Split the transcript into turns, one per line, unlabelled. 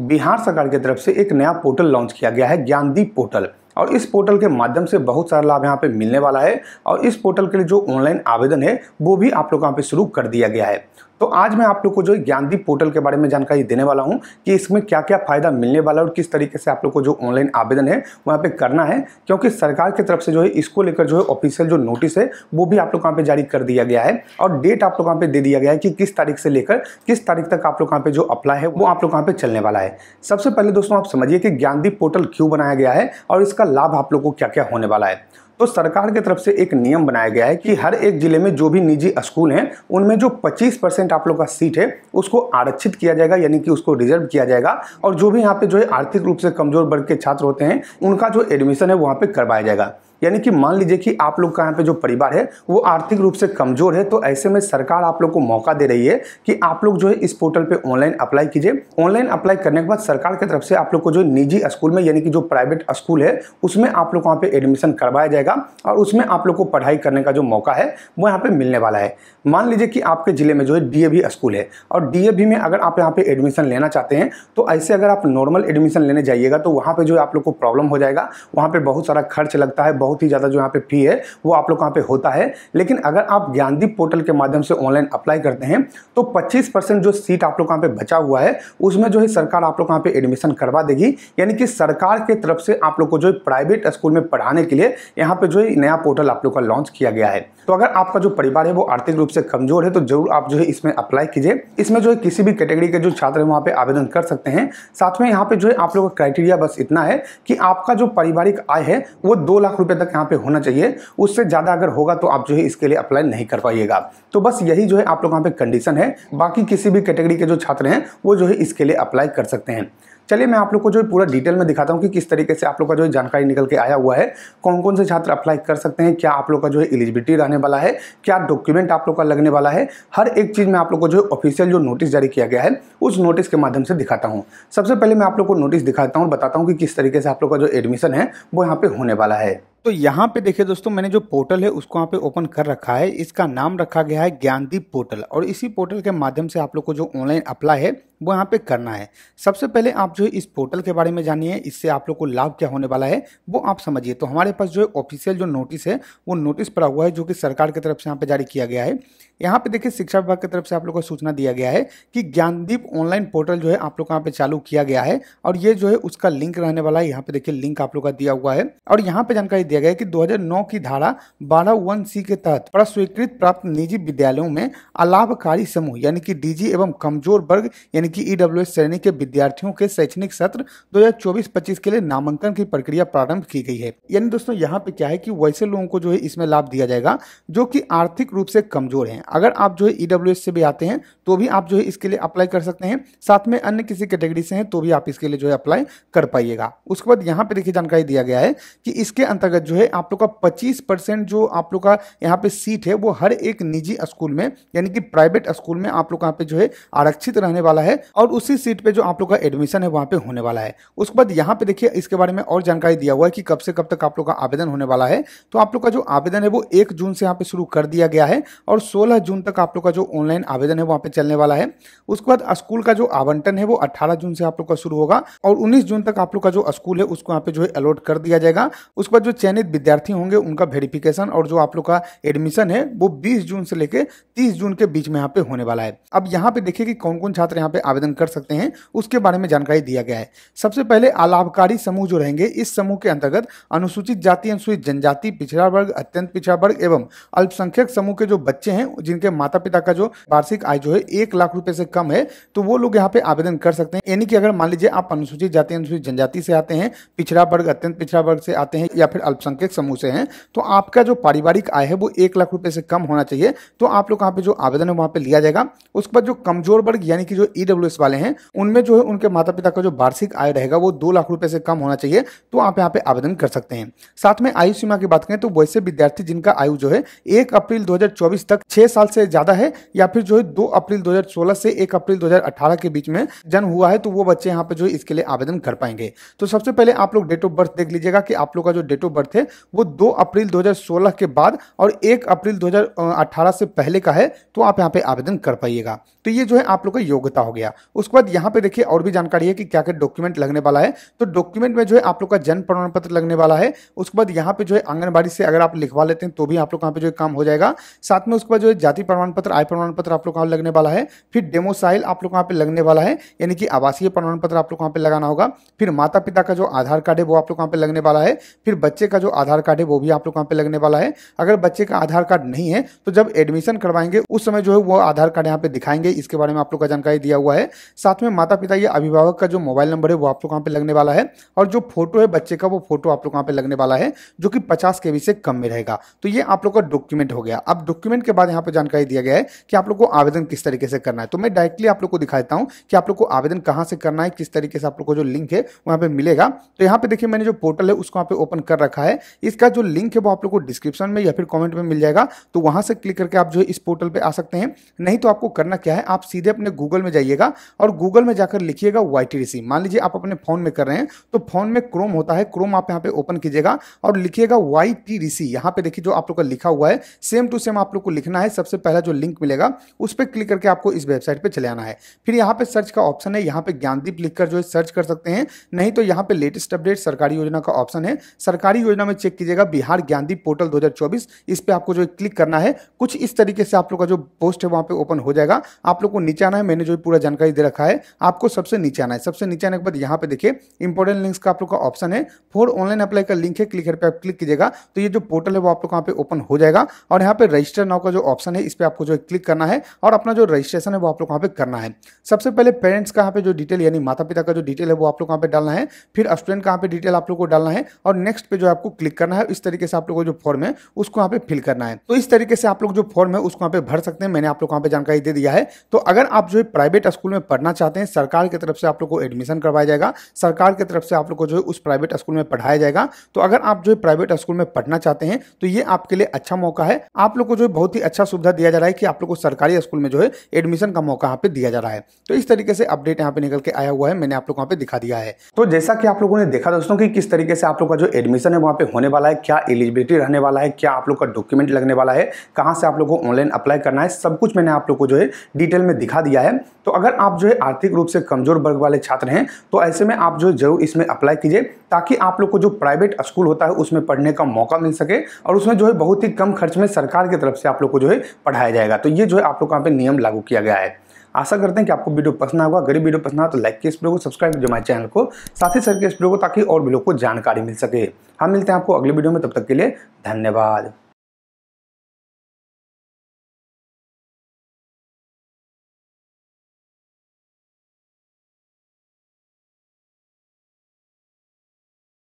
बिहार सरकार की तरफ से एक नया पोर्टल लॉन्च किया गया है ज्ञानदीप पोर्टल और इस पोर्टल के माध्यम से बहुत सारा लाभ यहाँ पे मिलने वाला है और इस पोर्टल के लिए जो ऑनलाइन आवेदन है वो भी आप लोग यहाँ पे शुरू कर दिया गया है तो आज मैं आप लोग को जो ज्ञानदीप पोर्टल के बारे में जानकारी देने वाला हूँ कि इसमें क्या क्या फ़ायदा मिलने वाला है और किस तरीके से आप लोग को जो ऑनलाइन आवेदन है वहाँ पर करना है क्योंकि सरकार की तरफ से जो है इसको लेकर जो है ऑफिशियल जो नोटिस है वो भी आप लोग वहाँ पर जारी कर दिया गया है और डेट आप लोग वहाँ पर दे दिया गया है कि किस तारीख से लेकर किस तारीख तक आप लोग वहाँ पर जो अप्लाई है वो आप लोग वहाँ पर चलने वाला है सबसे पहले दोस्तों आप समझिए कि ज्ञानदीप पोर्टल क्यों बनाया गया है और इसका लाभ आप लोग को क्या क्या होने वाला है तो सरकार की तरफ से एक नियम बनाया गया है कि हर एक ज़िले में जो भी निजी स्कूल हैं उनमें जो 25 परसेंट आप लोग का सीट है उसको आरक्षित किया जाएगा यानी कि उसको रिजर्व किया जाएगा और जो भी यहाँ पे जो है आर्थिक रूप से कमज़ोर वर्ग के छात्र होते हैं उनका जो एडमिशन है वहाँ पे करवाया जाएगा यानी कि मान लीजिए कि आप लोग का यहाँ पे जो परिवार है वो आर्थिक रूप से कमजोर है तो ऐसे में सरकार आप लोग को मौका दे रही है कि आप लोग जो है इस पोर्टल पे ऑनलाइन अप्लाई कीजिए ऑनलाइन अप्लाई करने के बाद सरकार की तरफ से आप लोग को जो निजी स्कूल में यानी कि जो प्राइवेट स्कूल है उसमें आप लोग वहाँ पे एडमिशन करवाया जाएगा और उसमें आप लोग को पढ़ाई करने का जो मौका है वो यहाँ पे मिलने वाला है मान लीजिए कि आपके ज़िले में जो है डी स्कूल है और डी में अगर आप यहाँ पे एडमिशन लेना चाहते हैं तो ऐसे अगर आप नॉर्मल एडमिशन लेने जाइएगा तो वहाँ पर जो है आप लोग को प्रॉब्लम हो जाएगा वहाँ पर बहुत सारा खर्च लगता है बहुत बहुत ही ज़्यादा जो यहाँ पे फी है वो आप लोग कहाँ पे होता है लेकिन अगर आप ज्ञानदीप पोर्टल के माध्यम से ऑनलाइन अप्लाई करते हैं तो 25 परसेंट जो सीट आप लोग कहाँ पे बचा हुआ है उसमें जो है सरकार आप लोग कहाँ पे एडमिशन करवा देगी यानी कि सरकार के तरफ से आप लोग को जो है प्राइवेट स्कूल में पढ़ाने के लिए यहाँ पर जो है नया पोर्टल आप लोग का लॉन्च किया गया है तो अगर आपका जो परिवार है वो आर्थिक रूप से कमजोर है तो जरूर आप जो है इसमें अप्लाई कीजिए इसमें जो है किसी भी कैटेगरी के जो छात्र हैं वहाँ पे आवेदन कर सकते हैं साथ में यहाँ पे जो है आप लोगों का क्राइटेरिया बस इतना है कि आपका जो पारिवारिक आय है वो दो लाख रुपये तक यहाँ पे होना चाहिए उससे ज़्यादा अगर होगा तो आप जो है इसके लिए अप्लाई नहीं कर पाइएगा तो बस यही जो है आप लोग यहाँ पे कंडीशन है बाकी किसी भी कैटेगरी के जो छात्र हैं वो जो है इसके लिए अप्लाई कर सकते हैं चलिए मैं आप लोग को जो पूरा डिटेल में दिखाता हूँ कि किस तरीके से आप लोग का जो जानकारी निकल के आया हुआ है कौन कौन से छात्र अप्लाई कर सकते हैं क्या आप लोग का जो है एलिजिबिलिटी रहने वाला है क्या डॉक्यूमेंट आप लोग का लगने वाला है हर एक चीज़ में आप लोग को जो है ऑफिशियल जो नोटिस जारी किया गया है उस नोटिस के माध्यम से दिखाता हूँ सबसे पहले मैं आप लोग को नोटिस दिखाता हूँ बताता हूँ कि किस तरीके से आप लोग का जो एडमिशन है वो यहाँ पर होने वाला है तो यहाँ पे देखिए दोस्तों मैंने जो पोर्टल है उसको यहाँ पे ओपन कर रखा है इसका नाम रखा गया है ज्ञानदीप पोर्टल और इसी पोर्टल के माध्यम से आप लोग को जो ऑनलाइन अप्लाई है वो यहाँ पे करना है सबसे पहले आप जो है इस पोर्टल के बारे में जानिए इससे आप लोग को लाभ क्या होने वाला है वो आप समझिए तो हमारे पास जो है ऑफिशियल जो नोटिस है वो नोटिस पड़ा हुआ है जो कि सरकार की तरफ से यहाँ पे जारी किया गया है यहाँ पे देखिए शिक्षा विभाग की तरफ से आप लोग को सूचना दिया गया है कि ज्ञानदीप ऑनलाइन पोर्टल जो है आप लोग यहाँ पे चालू किया गया है और ये जो है उसका लिंक रहने वाला है यहाँ पे देखिए लिंक आप लोग का दिया हुआ है और यहाँ पे जानकारी दिया गया कि 2009 की धारा बारह वन सी के तहत प्रस्वीकृत प्राप्त निजी विद्यालयों में अलाभकारी समूह यानी कि डीजी एवं कमजोर वर्ग यानी कि ईडब्ल्यूएस श्रेणी के विद्यार्थियों के शैक्षणिक सत्र 2024-25 के लिए नामांकन की प्रक्रिया प्रारंभ की गई है यानी दोस्तों यहाँ पे क्या है की वैसे लोगों को जो है इसमें लाभ दिया जाएगा जो की आर्थिक रूप से कमजोर है अगर आप जो है ईडब्ल्यू से भी आते हैं तो भी आप जो है इसके लिए अप्लाई कर सकते हैं साथ में अन्य किसी कैटेगरी से है तो भी आप इसके लिए जो है अप्लाई कर पाइएगा उसके बाद यहाँ पे देखिए जानकारी दिया गया है कि इसके अंतर्गत जो है आप लोग का पच्चीस परसेंट जो आप लोग का यहाँ पे सीट है वो हर एक निजी स्कूल में यानी कि प्राइवेट स्कूल में आप लोग यहाँ पे जो है आरक्षित रहने वाला है और उसी सीट पे जो आप लोग का एडमिशन है वहाँ पे होने वाला है उसके बाद यहाँ पे देखिए इसके बारे में और जानकारी दिया हुआ है कि कब से कब तक आप लोग का आवेदन होने वाला है तो आप लोग का जो आवेदन है वो एक जून से यहाँ पे शुरू कर दिया गया है और सोलह जून तक आप लोग का जो ऑनलाइन आवेदन है वहाँ पे चलने वाला है उसके बाद स्कूल का जो आवंटन है वो अट्ठारह जून से आप लोग का शुरू होगा और उन्नीस जून तक आप लोग का जो स्कूल है उसको यहाँ पे जो है अलॉट कर दिया जाएगा उसके बाद जो चैन चयनित विद्यार्थी होंगे उनका वेरिफिकेशन और जो आप लोग का एडमिशन है वो 20 जून से लेकर 30 जून के बीच में यहाँ पे होने वाला है अब यहाँ पे देखिए कि कौन कौन छात्र यहाँ पे आवेदन कर सकते हैं उसके बारे में जानकारी दिया गया है सबसे पहले अलाभकारी समूह जो रहेंगे इस समूह के अंतर्गत अनुसूचित जाति अनुसूचित जनजाति पिछड़ा वर्ग अत्यंत पिछड़ा वर्ग एवं अल्पसंख्यक समूह के जो बच्चे हैं जिनके माता पिता का जो वार्षिक आय जो है एक लाख रुपए से कम है तो वो लोग यहाँ पे आवेदन कर सकते हैं यानी कि अगर मान लीजिए आप अनुसूचित जाति अनुसूचित जनजाति से आते हैं पिछड़ा वर्ग अत्यंत पिछड़ा वर्ग से आते हैं या फिर अल्प अल्पसंख्यक समूह से हैं तो आपका जो पारिवारिक आय है वो एक लाख रुपए से कम होना चाहिए तो आप लोग यहाँ पे जो आवेदन है वहाँ पे लिया जाएगा उसके बाद जो कमजोर वर्ग यानी कि जो ईडब्ल्यू e वाले हैं उनमें जो है उनके माता पिता का जो वार्षिक आय रहेगा वो दो लाख रुपए से कम होना चाहिए तो आप यहाँ पे आवेदन कर सकते हैं साथ में आयु सीमा की बात करें तो वैसे विद्यार्थी जिनका आयु जो है एक अप्रैल दो तक छह साल से ज्यादा है या फिर जो है दो अप्रैल दो से एक अप्रैल दो के बीच में जन्म हुआ है तो वो बच्चे यहाँ पे जो इसके लिए आवेदन कर पाएंगे तो सबसे पहले आप लोग डेट ऑफ बर्थ देख लीजिएगा कि आप लोग का जो डेट ऑफ पर थे वो 2 अप्रैल 2016 के बाद और 1 अप्रैल 2018 से पहले का है तो आप यहाँ पे आवेदन कर पाइएगा तो ये जो है आप लोग का योग्यता हो गया उसके बाद यहाँ पे देखिए और भी जानकारी है कि क्या क्या डॉक्यूमेंट लगने वाला है तो डॉक्यूमेंट में जो है आप लोग का जन्म प्रमाण पत्र लगने वाला है उसके बाद यहाँ पे जो है आंगनबाड़ी से अगर आप लिखवा लेते हैं तो भी आप लोग यहाँ पे जो है काम हो जाएगा साथ में उसके बाद जो है जाति प्रमाण पत्र आय प्रमाण पत्र आप लोग कहाँ लगने वाला है फिर डेमोसाइल आप लोग कहाँ पे लगने वाला है यानी कि आवासीय प्रमाण पत्र आप लोग कहाँ पे लगाना होगा फिर माता पिता का जो आधार कार्ड है वो आप लोग कहाँ पे लगने वाला है फिर बच्चे का जो आधार कार्ड है वो भी आप लोग यहाँ पे लगने वाला है अगर बच्चे का आधार कार्ड नहीं है तो जब एडमिशन करवाएंगे उस समय जो है वो आधार कार्ड यहाँ पे दिखाएंगे इसके बारे में आप लोग का जानकारी दिया हुआ है साथ में माता पिता या अभिभावक का जो मोबाइल नंबर है वो आप लोग यहाँ पे लगने वाला है और जो फोटो है बच्चे का वो फोटो आप लोग यहाँ पे लगने वाला है जो कि पचास के से कम में रहेगा तो ये आप लोग का डॉक्यूमेंट हो गया अब डॉक्यूमेंट के बाद यहाँ पे जानकारी दिया गया है कि आप लोग को आवेदन किस तरीके से करना है तो मैं डायरेक्टली आप लोग को दिखा देता हूँ कि आप लोग को आवेदन कहाँ से करना है किस तरीके से आप लोग को जो लिंक है वहाँ पे मिलेगा तो यहाँ पे देखिए मैंने जो पोर्टल है उसको यहाँ पे ओपन कर रखा है रखा है इसका जो लिंक है वो आप लोग को डिस्क्रिप्शन में या फिर कॉमेंट में मिल जाएगा तो वहां से क्लिक करके आप जो है इस पोर्टल पर आ सकते हैं नहीं तो आपको करना क्या है आप सीधे अपने गूगल में जाइएगा और गूगल में जाकर लिखिएगा वाई मान लीजिए आप अपने फोन में कर रहे हैं तो फोन में क्रोम होता है क्रोम आप यहाँ पे ओपन कीजिएगा और लिखिएगा वाई टी डी सी यहाँ पे देखिए जो आप लोग का लिखा हुआ है सेम टू सेम आप लोग को लिखना है सबसे पहला जो लिंक मिलेगा उस पर क्लिक करके आपको इस वेबसाइट पर चले आना है फिर यहाँ पे सर्च का ऑप्शन है यहाँ पे ज्ञानदीप लिखकर जो है सर्च कर सकते हैं नहीं तो यहाँ पे लेटेस्ट अपडेट सरकारी योजना का ऑप्शन है सरकारी योजना में चेक कीजिएगा बिहार ज्ञानदीप पोर्टल 2024 इस पर आपको जो क्लिक करना है कुछ इस तरीके से आप लोग का जो पोस्ट है वहाँ पे ओपन हो जाएगा आप लोग को नीचे आना है मैंने जो पूरा जानकारी दे रखा है आपको सबसे नीचे आना है सबसे नीचे आने के बाद यहाँ पे देखिए इंपॉर्टेंट लिंक्स का आप लोग का ऑप्शन है फोर ऑनलाइन अप्लाई का लिंक है क्लिक पर आप क्लिक कीजिएगा तो ये जो पोर्टल है वो आप लोग यहाँ पे ओपन हो जाएगा और यहाँ पे रजिस्टर नाव का जो ऑप्शन है इस पर आपको जो क्लिक करना है और अपना जो रजिस्ट्रेशन है वो आप लोग यहाँ पे करना है सबसे पहले पेरेंट्स का यहाँ पे जो डिटेल यानी माता पिता का जो डिटेल है वो आप लोग यहाँ पे डालना है फिर स्टूडेंट का यहाँ पे डिटेल आप लोग को डालना है और नेक्स्ट पे जो आप आपको क्लिक करना है इस तरीके से आप को जो फॉर्म है उसको यहाँ पे फिल करना है तो इस तरीके से आप लोग जो फॉर्म है उसको यहाँ पे भर सकते हैं मैंने आप लोग यहाँ पे जानकारी दे दिया है तो अगर आप जो है प्राइवेट स्कूल में पढ़ना चाहते हैं सरकार की तरफ से आप लोग को एडमिशन करवाया जाएगा सरकार की तरफ से आप लोग को जो है उस प्राइवेट स्कूल में पढ़ाया जाएगा तो अगर आप जो है प्राइवेट स्कूल में पढ़ना चाहते हैं तो ये आपके लिए अच्छा मौका है आप लोग को जो है बहुत ही अच्छा सुविधा दिया जा रहा है कि आप लोग को सरकारी स्कूल में जो है एडमिशन का मौका यहाँ पे दिया जा रहा है तो इस तरीके से अपडेट यहाँ पे निकल के आया हुआ है मैंने आप लोग यहाँ पे दिखा दिया है तो जैसा कि आप लोगों ने देखा दोस्तों की किस तरीके से आप लोग का जो एडमिशन है वहाँ वहाँ पे होने वाला है क्या एलिजिबिलिटी रहने वाला है क्या आप लोग का डॉक्यूमेंट लगने वाला है कहाँ से आप लोग को ऑनलाइन अप्लाई करना है सब कुछ मैंने आप लोग को जो है डिटेल में दिखा दिया है तो अगर आप जो है आर्थिक रूप से कमजोर वर्ग वाले छात्र हैं तो ऐसे में आप जो जरूर इसमें अप्लाई कीजिए ताकि आप लोग को जो प्राइवेट स्कूल होता है उसमें पढ़ने का मौका मिल सके और उसमें जो है बहुत ही कम खर्च में सरकार की तरफ से आप लोग को जो है पढ़ाया जाएगा तो ये जो है आप लोग यहाँ पर नियम लागू किया गया है आशा करते हैं कि आपको वीडियो पसंद आगे गरीब वीडियो पसंद आए तो लाइक के इस वीडियो को सब्सक्राइब कीजिए हमारे चैनल को साथ ही सर के इस वीडियो को ताकि और भी लोग को जानकारी मिल सके हम मिलते हैं आपको अगले वीडियो में तब तक के लिए धन्यवाद